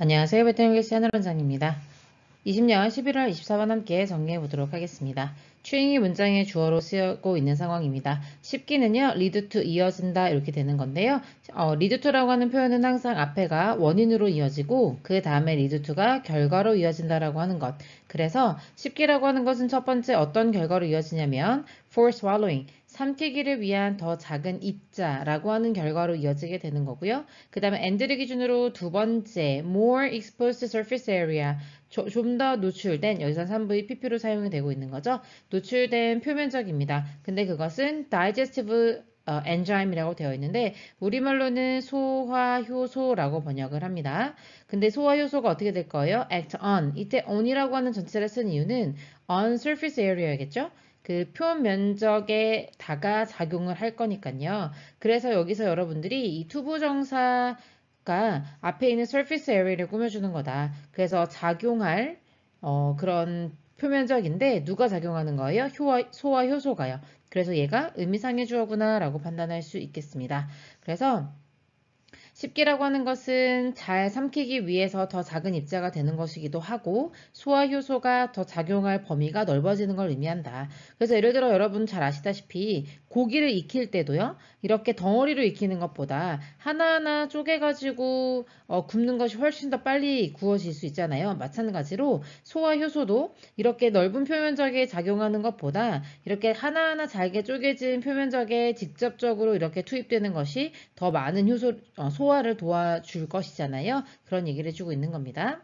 안녕하세요. 베트남글씨 하늘원장입니다. 20년 11월 24번 함께 정리해 보도록 하겠습니다. 추행이 문장의 주어로 쓰고 있는 상황입니다. 쉽기는요. 리드 투 이어진다 이렇게 되는 건데요. 어, 리드 투라고 하는 표현은 항상 앞에가 원인으로 이어지고 그 다음에 리드 투가 결과로 이어진다라고 하는 것. 그래서 쉽기라고 하는 것은 첫 번째 어떤 결과로 이어지냐면 for swallowing 삼키기를 위한 더 작은 입자라고 하는 결과로 이어지게 되는 거고요. 그 다음에 엔드 d 를 기준으로 두 번째 more exposed surface area 좀 더 노출된 여기서 3VPP로 사용이 되고 있는 거죠. 노출된 표면적입니다. 근데 그것은 digestive 어, y m e 이라고 되어 있는데 우리말로는 소화효소라고 번역을 합니다. 근데 소화효소가 어떻게 될 거예요? act on 이때 on이라고 하는 전체를 쓴 이유는 on surface area겠죠? 그표 면적에다가 작용을 할 거니까요. 그래서 여기서 여러분들이 이 투부 정사가 앞에 있는 surface area를 꾸며주는 거다. 그래서 작용할 어, 그런 표면적인데 누가 작용하는 거예요? 효와, 소와 효소가요. 그래서 얘가 의미상해 주어구나 라고 판단할 수 있겠습니다. 그래서 씹기라고 하는 것은 잘 삼키기 위해서 더 작은 입자가 되는 것이기도 하고 소화 효소가 더 작용할 범위가 넓어지는 걸 의미한다. 그래서 예를 들어 여러분 잘 아시다시피 고기를 익힐 때도요. 이렇게 덩어리로 익히는 것보다 하나하나 쪼개가지고 어, 굽는 것이 훨씬 더 빨리 구워질 수 있잖아요. 마찬가지로 소화 효소도 이렇게 넓은 표면적에 작용하는 것보다 이렇게 하나하나 잘게 쪼개진 표면적에 직접적으로 이렇게 투입되는 것이 더 많은 효소, 어, 소화 소화를 도와줄 것이잖아요. 그런 얘기를 해주고 있는 겁니다.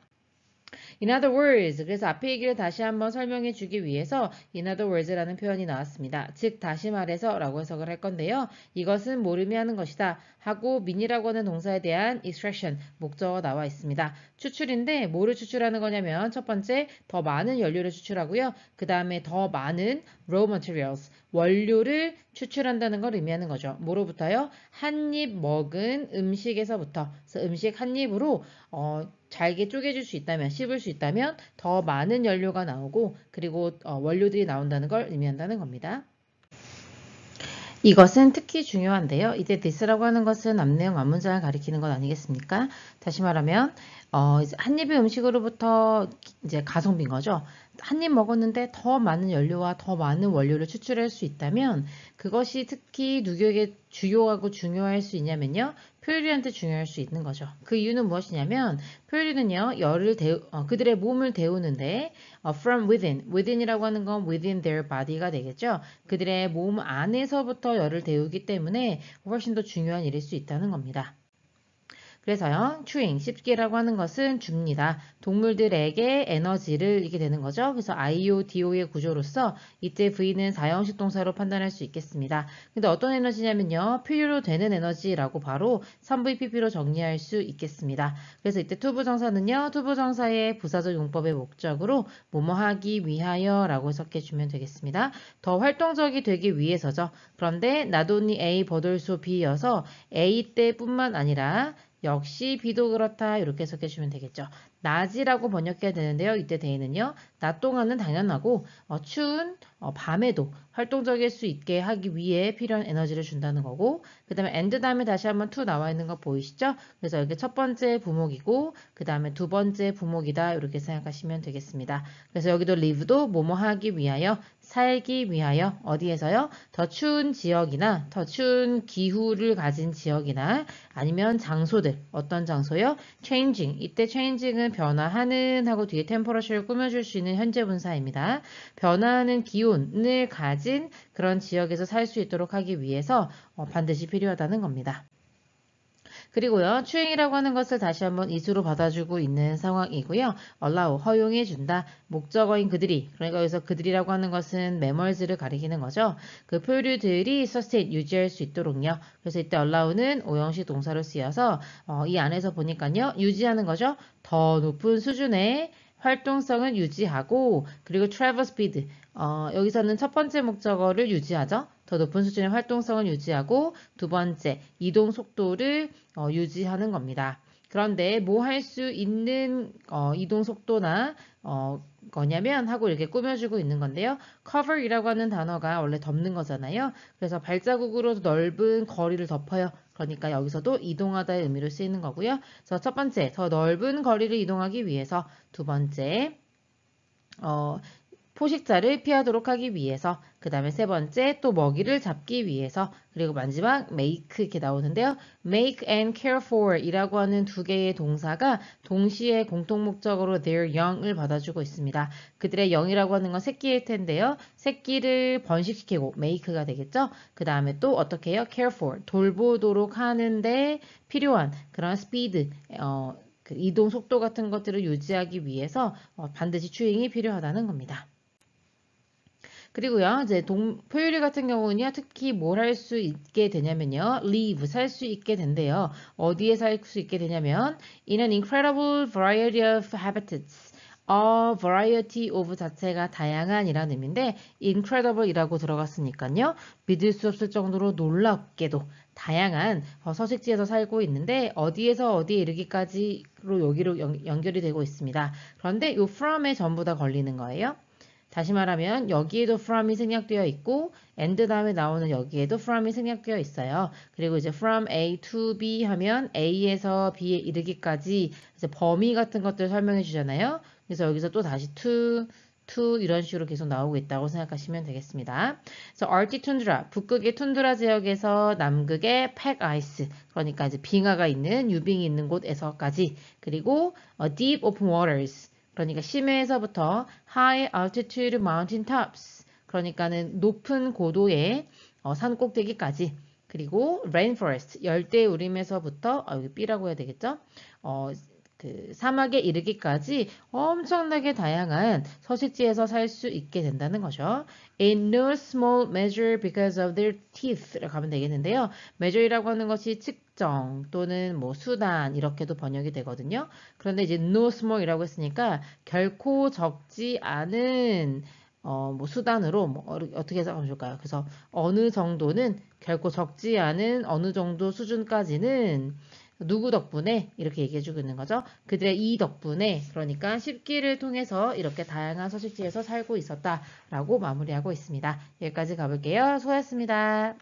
In other words, 그래서 앞에 얘기를 다시 한번 설명해 주기 위해서 in other words라는 표현이 나왔습니다. 즉, 다시 말해서 라고 해석을 할 건데요. 이것은 모름이 하는 것이다. 하고 민이라고 하는 동사에 대한 extraction, 목적어 나와 있습니다. 추출인데 뭐를 추출하는 거냐면 첫 번째, 더 많은 연료를 추출하고요. 그 다음에 더 많은 raw materials, 원료를 추출한다는 걸 의미하는 거죠. 뭐로부터요? 한 입 먹은 음식에서부터 그래서 음식 한 입으로 어, 잘게 쪼개질 수 있다면 씹을 수 있다면 더 많은 연료가 나오고 그리고 어, 원료들이 나온다는 걸 의미한다는 겁니다. 이것은 특히 중요한데요. 이때 this라고 하는 것은 암내용암문장을 가리키는 것 아니겠습니까? 다시 말하면 어, 한 입의 음식으로부터 이제 가성비인 거죠. 한 입 먹었는데 더 많은 연료와 더 많은 원료를 추출할 수 있다면 그것이 특히 누구에게 주요하고 중요할 수 있냐면요. 표율이한테 중요할 수 있는 거죠. 그 이유는 무엇이냐면 표율이는요. 열을 데우, 어, 그들의 몸을 데우는데 어, from within, within이라고 하는 건 within their body가 되겠죠. 그들의 몸 안에서부터 열을 데우기 때문에 훨씬 더 중요한 일일 수 있다는 겁니다. 그래서요. 추잉 씹기라고 하는 것은 줍니다. 동물들에게 에너지를 이게 되는 거죠. 그래서 IO, DO의 구조로서 이때 V는 4형식 동사로 판단할 수 있겠습니다. 근데 어떤 에너지냐면요. 필요로 되는 에너지라고 바로 3VPP로 정리할 수 있겠습니다. 그래서 이때 투부정사는요. 투부정사의 부사적 용법의 목적으로 뭐뭐하기 위하여 라고 해석해 주면 되겠습니다. 더 활동적이 되기 위해서죠. 그런데 나돈니 A 버돌소 B여서 A 때뿐만 아니라 역시 비도 그렇다 이렇게 해석해 주면 되겠죠. 낮이라고 번역해야 되는데요. 이때 대인은요. 낮 동안은 당연하고 어, 추운 어, 밤에도 활동적일 수 있게 하기 위해 필요한 에너지를 준다는 거고 그 다음에 a 드 d 다음에 다시 한번 투 나와 있는 거 보이시죠? 그래서 여기 첫 번째 부목이고 그 다음에 두 번째 부목이다 이렇게 생각하시면 되겠습니다. 그래서 여기도 리브도 뭐뭐 하기 위하여 살기 위하여 어디에서요? 더 추운 지역이나 더 추운 기후를 가진 지역이나 아니면 장소들 어떤 장소요? changing 이때 changing은 변화하는 하고 뒤에 temperature를 꾸며줄 수 있는 현재 분사입니다. 변화하는 기온을 가진 그런 지역에서 살 수 있도록 하기 위해서 어, 반드시 필요하다는 겁니다. 그리고요. 추행이라고 하는 것을 다시 한번 이수로 받아주고 있는 상황이고요. allow 허용해 준다. 목적어인 그들이 그러니까 여기서 그들이라고 하는 것은 매멀즈를 가리키는 거죠. 그 표류들이 sustain 유지할 수 있도록요. 그래서 이때 allow는 오형시 동사로 쓰여서 어, 이 안에서 보니까요. 유지하는 거죠. 더 높은 수준의 활동성은 유지하고 그리고 트래버 스피드 어, 여기서는 첫 번째 목적어를 유지하죠. 더 높은 수준의 활동성을 유지하고 두 번째, 이동 속도를 어, 유지하는 겁니다. 그런데 뭐 할 수 있는 어, 이동 속도나 어, 거냐면 하고 이렇게 꾸며주고 있는 건데요. cover이라고 하는 단어가 원래 덮는 거잖아요. 그래서 발자국으로 넓은 거리를 덮어요. 그러니까 여기서도 이동하다의 의미로 쓰이는 거고요. 그래서 첫 번째, 더 넓은 거리를 이동하기 위해서 두 번째, 어, 포식자를 피하도록 하기 위해서 그 다음에 세 번째 또 먹이를 잡기 위해서 그리고 마지막 make 이렇게 나오는데요. make and care for 이라고 하는 두 개의 동사가 동시에 공통 목적으로 their young을 받아주고 있습니다. 그들의 young이라고 하는 건 새끼일 텐데요. 새끼를 번식시키고 make가 되겠죠. 그 다음에 또 어떻게 해요? care for 돌보도록 하는데 필요한 그런 speed 어, 그 이동 속도 같은 것들을 유지하기 위해서 어, 반드시 추행이 필요하다는 겁니다. 그리고요, 이제 동, 표율이 같은 경우는요, 특히 뭘 할 수 있게 되냐면요, live, 살 수 있게 된대요. 어디에 살 수 있게 되냐면, in an incredible variety of habitats. A variety of 자체가 다양한 이라는 의미인데 incredible 이라고 들어갔으니까요. 믿을 수 없을 정도로 놀랍게도 다양한 어, 서식지에서 살고 있는데 어디에서 어디에 이르기까지로 여기로 연, 연결이 되고 있습니다. 그런데 이 from에 전부 다 걸리는 거예요. 다시 말하면 여기에도 from이 생략되어 있고 and 다음에 나오는 여기에도 from이 생략되어 있어요. 그리고 이제 from A to B 하면 A에서 B에 이르기까지 이제 범위 같은 것들 을 설명해 주잖아요. 그래서 여기서 또 다시 to to 이런 식으로 계속 나오고 있다고 생각하시면 되겠습니다. 그래서 a r c t i tundra, 북극의 툰드라 지역에서 남극의 팩 아이스, 그러니까 이제 빙하가 있는 유빙이 있는 곳에서까지 그리고 어, deep open waters, 그러니까 심해에서부터 high altitude mountain tops 그러니까는 높은 고도의 어, 산 꼭대기까지 그리고 rainforest 열대 우림에서부터 아, 여기 B라고 해야 되겠죠? 어, 그 사막에 이르기까지 엄청나게 다양한 서식지에서 살 수 있게 된다는 거죠. In no small measure because of their teeth라고 하면 되겠는데요. measure이라고 하는 것이 측정 또는 뭐 수단 이렇게도 번역이 되거든요. 그런데 이제 no small이라고 했으니까 결코 적지 않은 어, 뭐 수단으로 뭐 어떻게 해서하면 좋을까요? 그래서 어느 정도는 결코 적지 않은 어느 정도 수준까지는 누구 덕분에 이렇게 얘기해주고 있는 거죠. 그들의 이 덕분에 그러니까 십기를 통해서 이렇게 다양한 서식지에서 살고 있었다라고 마무리하고 있습니다. 여기까지 가볼게요. 수고하셨습니다.